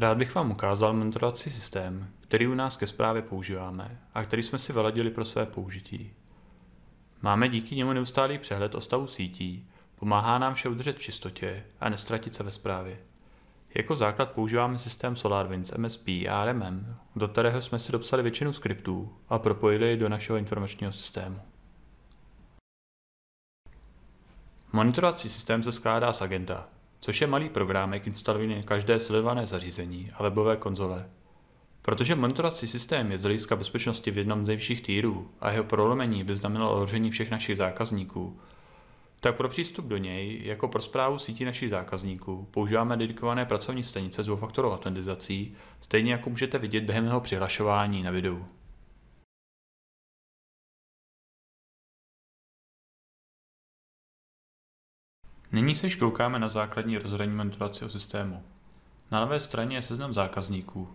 Rád bych vám ukázal monitorovací systém, který u nás ke zprávě používáme a který jsme si vyladili pro své použití. Máme díky němu neustálý přehled o stavu sítí, pomáhá nám vše udržet v čistotě a nestratit se ve zprávě. Jako základ používáme systém SolarWinds MSP a RMM, do kterého jsme si dopsali většinu skriptů a propojili je do našeho informačního systému. Monitorovací systém se skládá z agenta, což je malý program, jak instalovaný na každé sledované zařízení a webové konzole. Protože monitorací systém je z hlediska bezpečnosti v jednom z nejvyšších týrů a jeho prolomení by znamenalo ohrožení všech našich zákazníků, tak pro přístup do něj, jako pro zprávu sítí našich zákazníků, používáme dedikované pracovní stanice s dvoufaktorovou autentizací, stejně jako můžete vidět během jeho přihlašování na videu. Nyní se již koukáme na základní rozhraní monitoracího systému. Na levé straně je seznam zákazníků.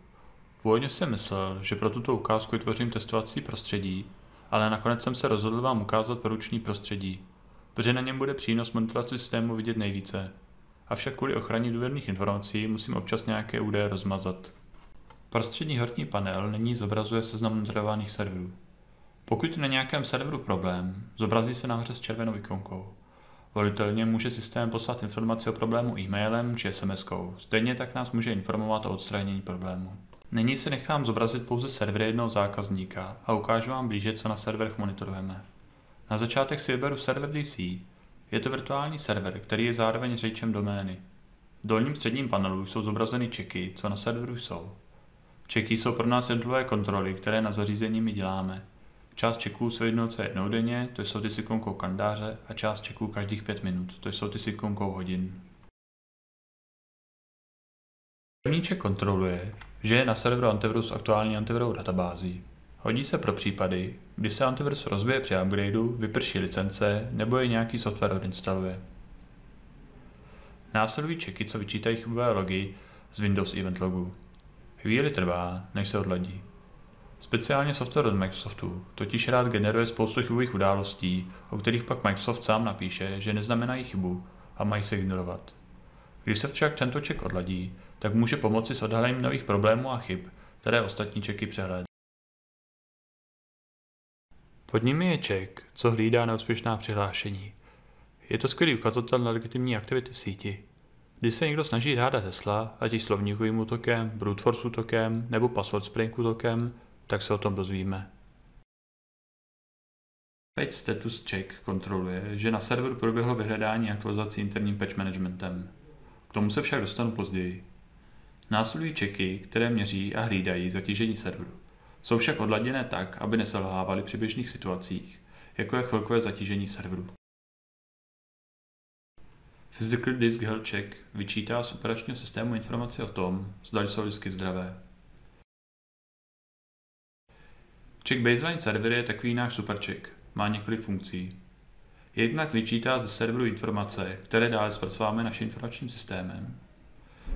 Původně jsem myslel, že pro tuto ukázku vytvořím testovací prostředí, ale nakonec jsem se rozhodl vám ukázat poruční prostředí, protože na něm bude přínos monitoraci systému vidět nejvíce. Avšak kvůli ochraně důvěrných informací musím občas nějaké údaje rozmazat. Prostřední horní panel nyní zobrazuje seznam monitorovaných serverů. Pokud je na nějakém serveru problém, zobrazí se nahoře s červenou ikonkou. Volitelně může systém poslat informaci o problému e-mailem či SMS-kou. Stejně tak nás může informovat o odstranění problému. Nyní se nechám zobrazit pouze server jednoho zákazníka a ukážu vám blíže, co na serverech monitorujeme. Na začátek si vyberu server DC. Je to virtuální server, který je zároveň řečem domény. V dolním středním panelu jsou zobrazeny čeky, co na serveru jsou. Čeky jsou pro nás jednotlivé kontroly, které na zařízení my děláme. Část čeků se jednoce jednou denně, to jsou ty sekundkou kalendáře, a část čeků každých pět minut, to jsou ty sekundkou hodin. Prvníček kontroluje, že je na serveru antivirus aktuální antivirou databází. Hodí se pro případy, kdy se antivirus rozbije při upgradeu, vyprší licence nebo je nějaký software odinstaluje. Následují čeky, co vyčítají chybové logy z Windows Event Logu. Chvíli trvá, než se odladí. Speciálně software od Microsoftu totiž rád generuje spoustu chybových událostí, o kterých pak Microsoft sám napíše, že neznamenají chybu a mají se ignorovat. Když se však tento ček odladí, tak může pomoci s odhalením nových problémů a chyb, které ostatní čeky přehlédnou. Pod nimi je ček, co hlídá neúspěšná přihlášení. Je to skvělý ukazatel na legitimní aktivity v síti. Když se někdo snaží hádat hesla, ať již slovníkovým útokem, brute force útokem nebo password spring útokem, tak se o tom dozvíme. Page status check kontroluje, že na serveru proběhlo vyhledání aktualizací interním patch managementem. K tomu se však dostanu později. Následují čeky, které měří a hlídají zatížení serveru. Jsou však odladěné tak, aby neselhávaly při běžných situacích, jako je chvilkové zatížení serveru. Physical Disk Health Check vyčítá z operačního systému informace o tom, zda jsou disky zdravé. Check baseline server je takový náš supercheck. Má několik funkcí. Jednak vyčítá ze serveru informace, které dále zpracováme naším informačním systémem.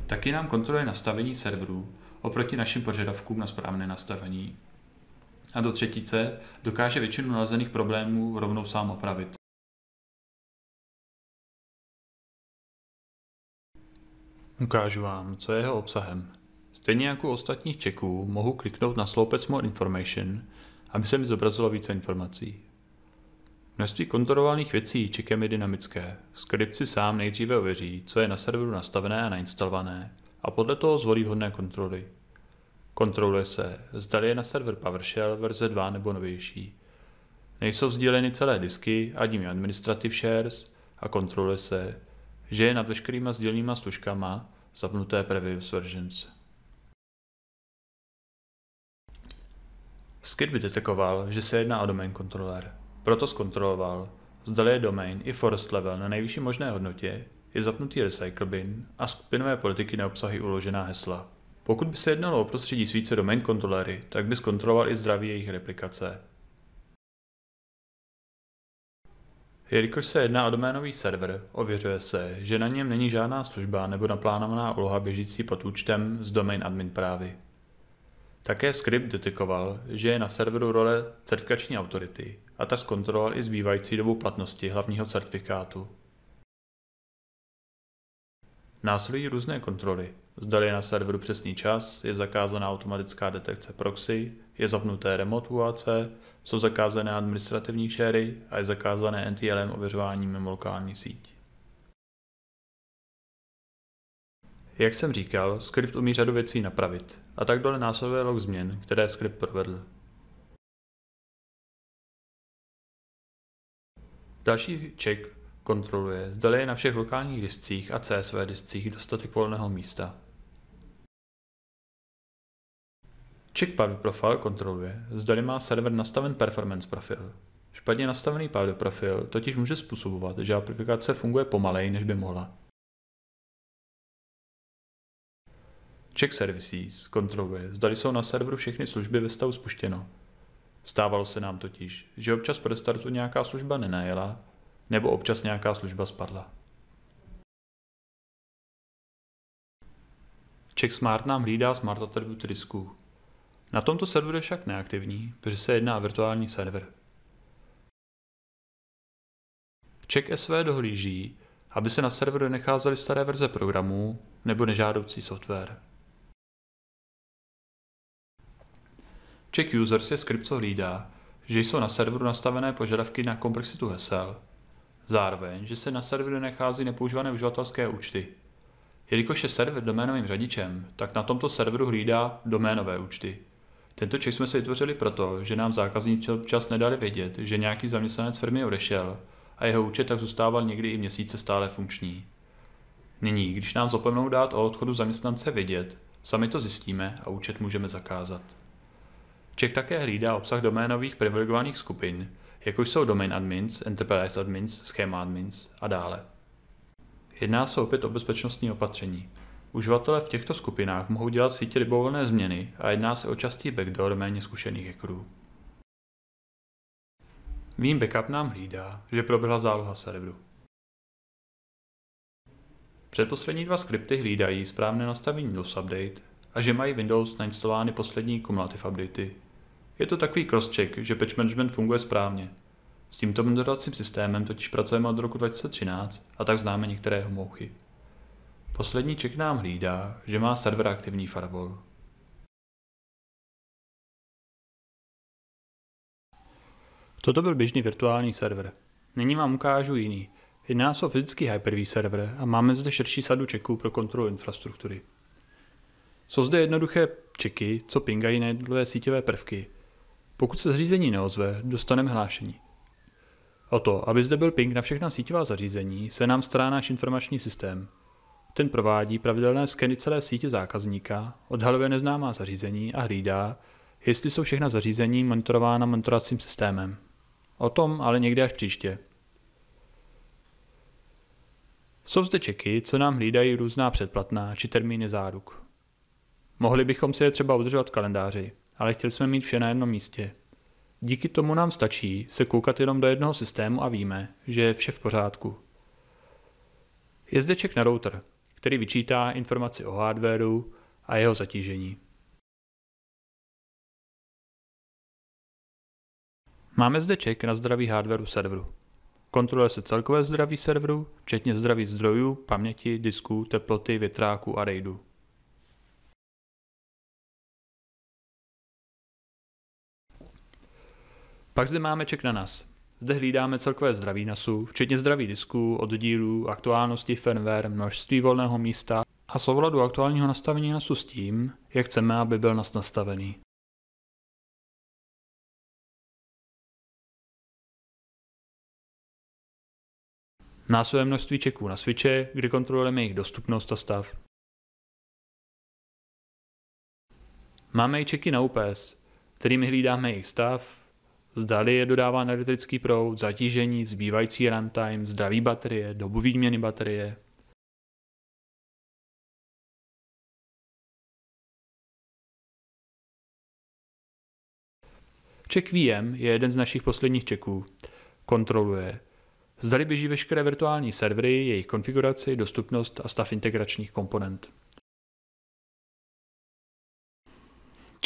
Taky nám kontroluje nastavení serveru oproti našim požadavkům na správné nastavení. A do třetice dokáže většinu nalezených problémů rovnou sám opravit. Ukážu vám, co je jeho obsahem. Stejně jako u ostatních čeků mohu kliknout na sloupec More Information, aby se mi zobrazilo více informací. Množství kontrolovaných věcí čekem je dynamické. Skript si sám nejdříve ověří, co je na serveru nastavené a nainstalované a podle toho zvolí vhodné kontroly. Kontroluje se, zda je na server PowerShell verze 2 nebo novější. Nejsou sdíleny celé disky, ani administrative shares a kontroluje se, že je nad veškerýma sdílenýma služkama zapnuté previous versions. by detekoval, že se jedná o domain kontroler. Proto zkontroloval, zda je domain i forest level na nejvyšší možné hodnotě, je zapnutý recycle bin a skupinové politiky neobsahují uložená hesla. Pokud by se jednalo o prostředí s více domain kontrolery, tak by zkontroloval i zdraví jejich replikace. Jelikož se jedná o doménový server, ověřuje se, že na něm není žádná služba nebo naplánovaná úloha běžící pod účtem z domain admin právy. Také Script detekoval, že je na serveru role certifikační autority a tak zkontroloval i zbývající dobu platnosti hlavního certifikátu. Následují různé kontroly. Zdali je na serveru přesný čas, je zakázaná automatická detekce proxy, je zapnuté remote UAC, jsou zakázané administrativní šery a je zakázané NTLM ověřování mimo lokální síť. Jak jsem říkal, skript umí řadu věcí napravit, a tak dole následuje log změn, které skript provedl. Další check kontroluje, zda je na všech lokálních discích a CSV discích dostatek volného místa. Check Pavy Profile kontroluje, zda má server nastaven performance profil. Špatně nastavený Pavy Profil totiž může způsobovat, že aplikace funguje pomalej, než by mohla. Check Services kontroluje, zdali jsou na serveru všechny služby ve stavu spuštěno. Stávalo se nám totiž, že občas pro startu nějaká služba nenajela, nebo občas nějaká služba spadla. Check Smart nám hlídá smart Attribute disku. Na tomto serveru je však neaktivní, protože se jedná o virtuální server. Check SV dohlíží, aby se na serveru necházely staré verze programů nebo nežádoucí software. Check users je skript, co hlídá, že jsou na serveru nastavené požadavky na komplexitu hesel, zároveň, že se na serveru nechází nepoužívané uživatelské účty. Jelikož je server doménovým řadičem, tak na tomto serveru hlídá doménové účty. Tento check jsme si vytvořili proto, že nám zákazníci občas nedali vědět, že nějaký zaměstnanec firmy odešel a jeho účet tak zůstával někdy i měsíce stále funkční. Nyní, když nám zapomenou dát o odchodu zaměstnance vědět, sami to zjistíme a účet můžeme zakázat. Ček také hlídá obsah doménových privilegovaných skupin, jako jsou domain admins, enterprise admins, schema admins a dále. Jedná se opět o bezpečnostní opatření. Uživatelé v těchto skupinách mohou dělat v síti libovolné změny a jedná se o častý backdoor méně zkušených hackerů. Vím backup nám hlídá, že proběhla záloha serveru. Předposlední dva skripty hlídají správné nastavení Windows Update a že mají Windows nainstalovány poslední kumulativ updaty je to takový crosscheck, že patch management funguje správně. S tímto monitorovacím systémem totiž pracujeme od roku 2013 a tak známe některé mouchy. Poslední ček nám hlídá, že má server aktivní firewall. Toto byl běžný virtuální server. Nyní vám ukážu jiný. Jedná se o fyzický Hyper-V server a máme zde širší sadu čeků pro kontrolu infrastruktury. Jsou zde jednoduché čeky, co pingají na jednotlivé síťové prvky, pokud se zařízení neozve, dostaneme hlášení. O to, aby zde byl ping na všechna síťová zařízení, se nám stará náš informační systém. Ten provádí pravidelné skeny celé sítě zákazníka, odhaluje neznámá zařízení a hlídá, jestli jsou všechna zařízení monitorována monitoracím systémem. O tom ale někdy až příště. Jsou zde čeky, co nám hlídají různá předplatná či termíny záruk. Mohli bychom si je třeba udržovat v kalendáři ale chtěli jsme mít vše na jednom místě. Díky tomu nám stačí se koukat jenom do jednoho systému a víme, že je vše v pořádku. Je zde ček na router, který vyčítá informaci o hardwareu a jeho zatížení. Máme zde ček na zdraví hardwareu serveru. Kontroluje se celkové zdraví serveru, včetně zdraví zdrojů, paměti, disků, teploty, větráku a RAIDu. Pak zde máme ček na nás. Zde hlídáme celkové zdraví NASu, včetně zdraví disků, oddílů, aktuálnosti, firmware, množství volného místa a souhladu aktuálního nastavení NASu s tím, jak chceme, aby byl NAS nastavený. Násuje množství čeků na switche, kdy kontrolujeme jejich dostupnost a stav. Máme i čeky na UPS, kterými hlídáme jejich stav, zdali je dodáván elektrický proud, zatížení, zbývající runtime, zdraví baterie, dobu výměny baterie, Check VM je jeden z našich posledních checků. Kontroluje, zdali běží veškeré virtuální servery, jejich konfiguraci, dostupnost a stav integračních komponent.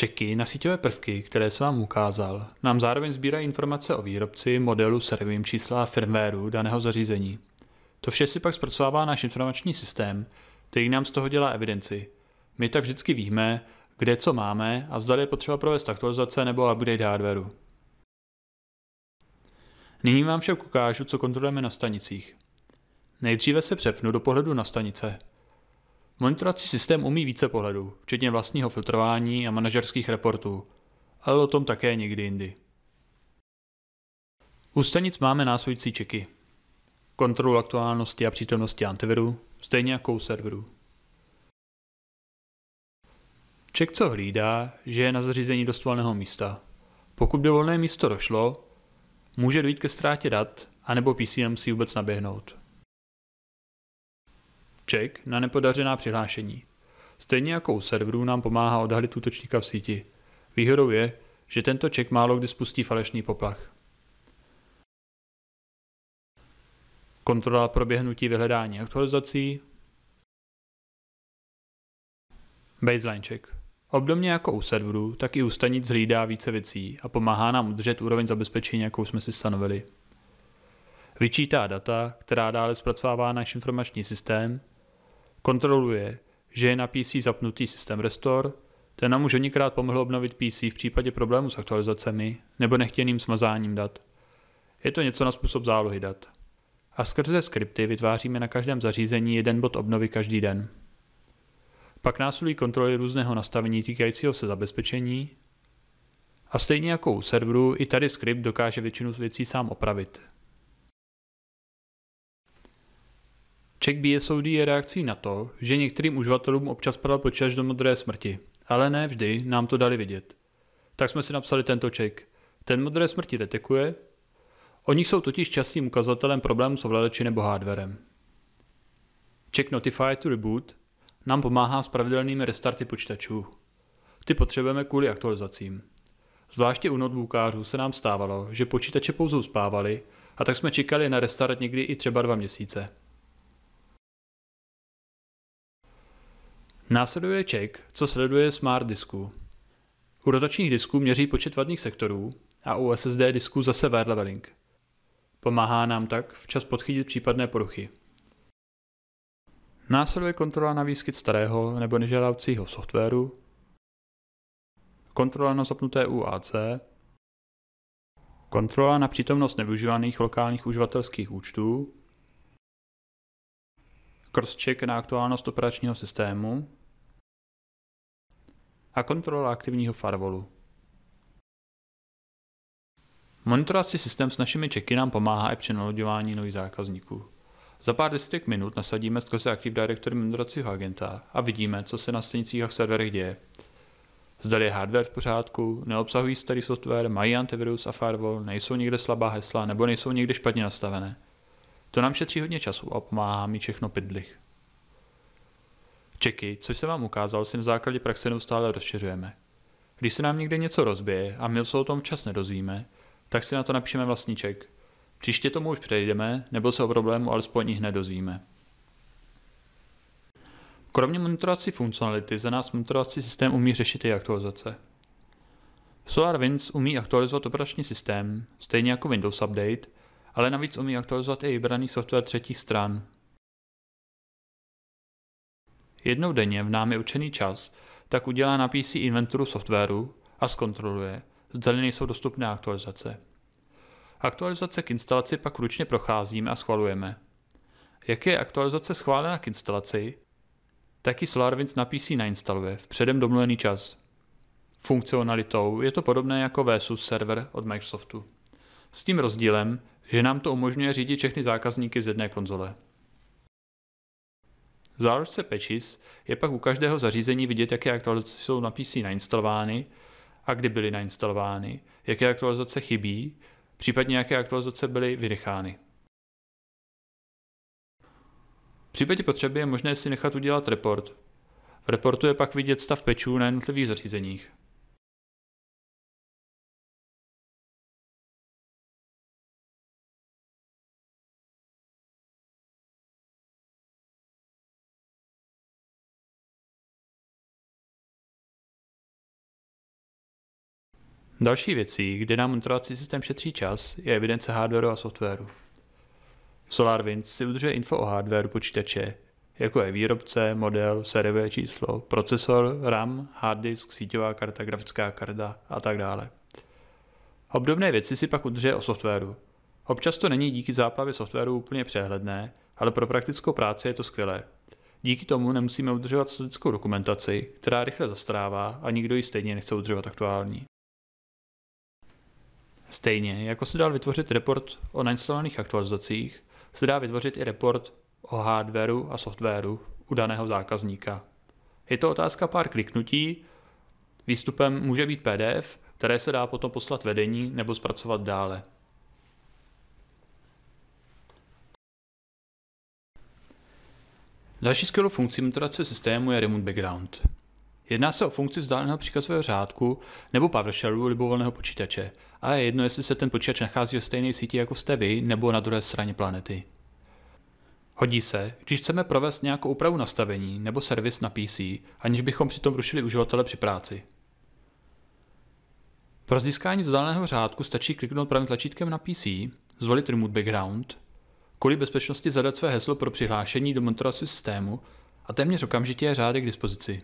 Čeky na síťové prvky, které jsem vám ukázal, nám zároveň sbírají informace o výrobci, modelu, servím čísla a firmwareu daného zařízení. To vše si pak zpracovává náš informační systém, který nám z toho dělá evidenci. My tak vždycky víme, kde co máme a zda je potřeba provést aktualizace nebo update hardwareu. Nyní vám však ukážu, co kontrolujeme na stanicích. Nejdříve se přepnu do pohledu na stanice – Monitorací systém umí více pohledů, včetně vlastního filtrování a manažerských reportů, ale o tom také někdy jindy. U stanic máme následující čeky. Kontrolu aktuálnosti a přítomnosti antiviru, stejně jako u serverů. Ček co hlídá, že je na zařízení dost volného místa. Pokud by volné místo došlo, může dojít ke ztrátě dat, anebo PC nemusí vůbec naběhnout. Ček na nepodařená přihlášení. Stejně jako u serverů nám pomáhá odhalit útočníka v síti. Výhodou je, že tento ček málo kdy spustí falešný poplach. Kontrola proběhnutí vyhledání aktualizací. Baseline check. Obdobně jako u serverů, tak i u stanic hlídá více věcí a pomáhá nám udržet úroveň zabezpečení, jakou jsme si stanovili. Vyčítá data, která dále zpracovává náš informační systém Kontroluje, že je na PC zapnutý systém Restore, ten nám už několikrát pomohl obnovit PC v případě problému s aktualizacemi nebo nechtěným smazáním dat. Je to něco na způsob zálohy dat. A skrze skripty vytváříme na každém zařízení jeden bod obnovy každý den. Pak následují kontroly různého nastavení týkajícího se zabezpečení. A stejně jako u serveru, i tady skript dokáže většinu věcí sám opravit. Check BSOD je reakcí na to, že některým uživatelům občas padal počítač do modré smrti, ale ne vždy nám to dali vidět. Tak jsme si napsali tento check. Ten modré smrti detekuje, oni jsou totiž častým ukazatelem problémů s ovladači nebo hardwarem. Check Notify to Reboot nám pomáhá s pravidelnými restarty počítačů. Ty potřebujeme kvůli aktualizacím. Zvláště u notebookářů se nám stávalo, že počítače pouze uspávali a tak jsme čekali na restart někdy i třeba dva měsíce. Následuje check, co sleduje smart disku. U rotačních disků měří počet vadných sektorů a u SSD disků zase wire leveling. Pomáhá nám tak včas podchytit případné poruchy. Následuje kontrola na výskyt starého nebo nežádoucího softwaru, kontrola na zapnuté UAC, kontrola na přítomnost nevyužívaných lokálních uživatelských účtů, crosscheck na aktuálnost operačního systému, a kontrola aktivního firewallu. Monitorací systém s našimi čeky nám pomáhá i při naloďování nových zákazníků. Za pár desítek minut nasadíme skrze Active Directory monitoracího agenta a vidíme, co se na stanicích a v serverech děje. Zda je hardware v pořádku, neobsahují starý software, mají antivirus a firewall, nejsou někde slabá hesla nebo nejsou někde špatně nastavené. To nám šetří hodně času a pomáhá mi všechno pidlich. Čeky, což jsem vám ukázal, si na základě praxe neustále rozšiřujeme. Když se nám někde něco rozbije a my se o tom včas nedozvíme, tak si na to napíšeme vlastní ček. Příště tomu už přejdeme, nebo se o problému alespoň i nedozvíme. Kromě monitorací funkcionality za nás monitorovací systém umí řešit i aktualizace. SolarWinds umí aktualizovat operační systém, stejně jako Windows Update, ale navíc umí aktualizovat i vybraný software třetích stran, Jednou denně v námi učený čas tak udělá na PC inventuru softwaru a zkontroluje, zda nejsou dostupné aktualizace. Aktualizace k instalaci pak ručně procházíme a schvalujeme. Jak je aktualizace schválena k instalaci, tak ji SolarWinds na PC nainstaluje v předem domluvený čas. Funkcionalitou je to podobné jako VSUS server od Microsoftu. S tím rozdílem, že nám to umožňuje řídit všechny zákazníky z jedné konzole. V záložce Patches je pak u každého zařízení vidět, jaké aktualizace jsou na PC nainstalovány a kdy byly nainstalovány, jaké aktualizace chybí, případně jaké aktualizace byly vynechány. V případě potřeby je možné si nechat udělat report. V reportu je pak vidět stav pečů na jednotlivých zařízeních. Další věcí, kde nám monitorovací systém šetří čas, je evidence hardwareu a softwaru. SolarWinds si udržuje info o hardwareu počítače, jako je výrobce, model, sériové číslo, procesor, RAM, hard disk, síťová karta, grafická karta a tak dále. Obdobné věci si pak udržuje o softwaru. Občas to není díky záplavě softwaru úplně přehledné, ale pro praktickou práci je to skvělé. Díky tomu nemusíme udržovat statickou dokumentaci, která rychle zastrává a nikdo ji stejně nechce udržovat aktuální. Stejně, jako se dá vytvořit report o nainstalovaných aktualizacích, se dá vytvořit i report o hardwareu a softwaru u daného zákazníka. Je to otázka pár kliknutí, výstupem může být PDF, které se dá potom poslat vedení nebo zpracovat dále. Další skvělou funkcí meterace systému je Remote Background. Jedná se o funkci vzdáleného příkazového řádku nebo PowerShellu libovolného počítače a je jedno, jestli se ten počítač nachází ve stejné síti jako jste vy nebo na druhé straně planety. Hodí se, když chceme provést nějakou úpravu nastavení nebo servis na PC, aniž bychom přitom rušili uživatele při práci. Pro získání vzdáleného řádku stačí kliknout pravým tlačítkem na PC, zvolit Remote Background, kvůli bezpečnosti zadat své heslo pro přihlášení do monitorace systému a téměř okamžitě je řádek k dispozici.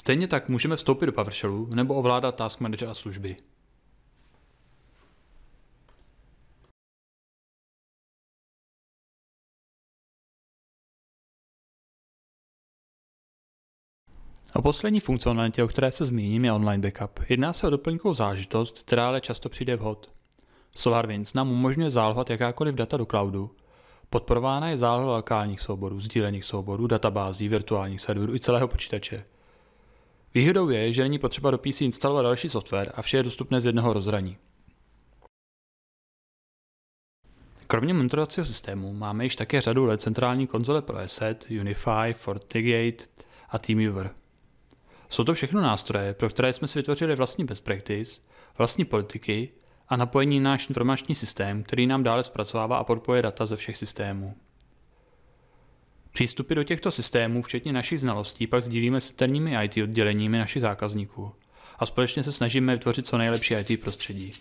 Stejně tak můžeme vstoupit do PowerShellu nebo ovládat Task Manager a služby. O poslední funkcionalitě, o které se zmíním, je online backup. Jedná se o doplňkovou zážitost, která ale často přijde vhod. SolarWinds nám umožňuje zálohovat jakákoliv data do cloudu. Podporována je záloha lokálních souborů, sdílených souborů, databází, virtuálních serverů i celého počítače – Výhodou je, že není potřeba do PC instalovat další software a vše je dostupné z jednoho rozhraní. Kromě monitorovacího systému máme již také řadu let centrální konzole pro ESET, Unify, FortiGate a TeamViewer. Jsou to všechno nástroje, pro které jsme si vytvořili vlastní best practice, vlastní politiky a napojení na náš informační systém, který nám dále zpracovává a podpoje data ze všech systémů. Přístupy do těchto systémů, včetně našich znalostí, pak sdílíme s interními IT odděleními našich zákazníků a společně se snažíme vytvořit co nejlepší IT prostředí.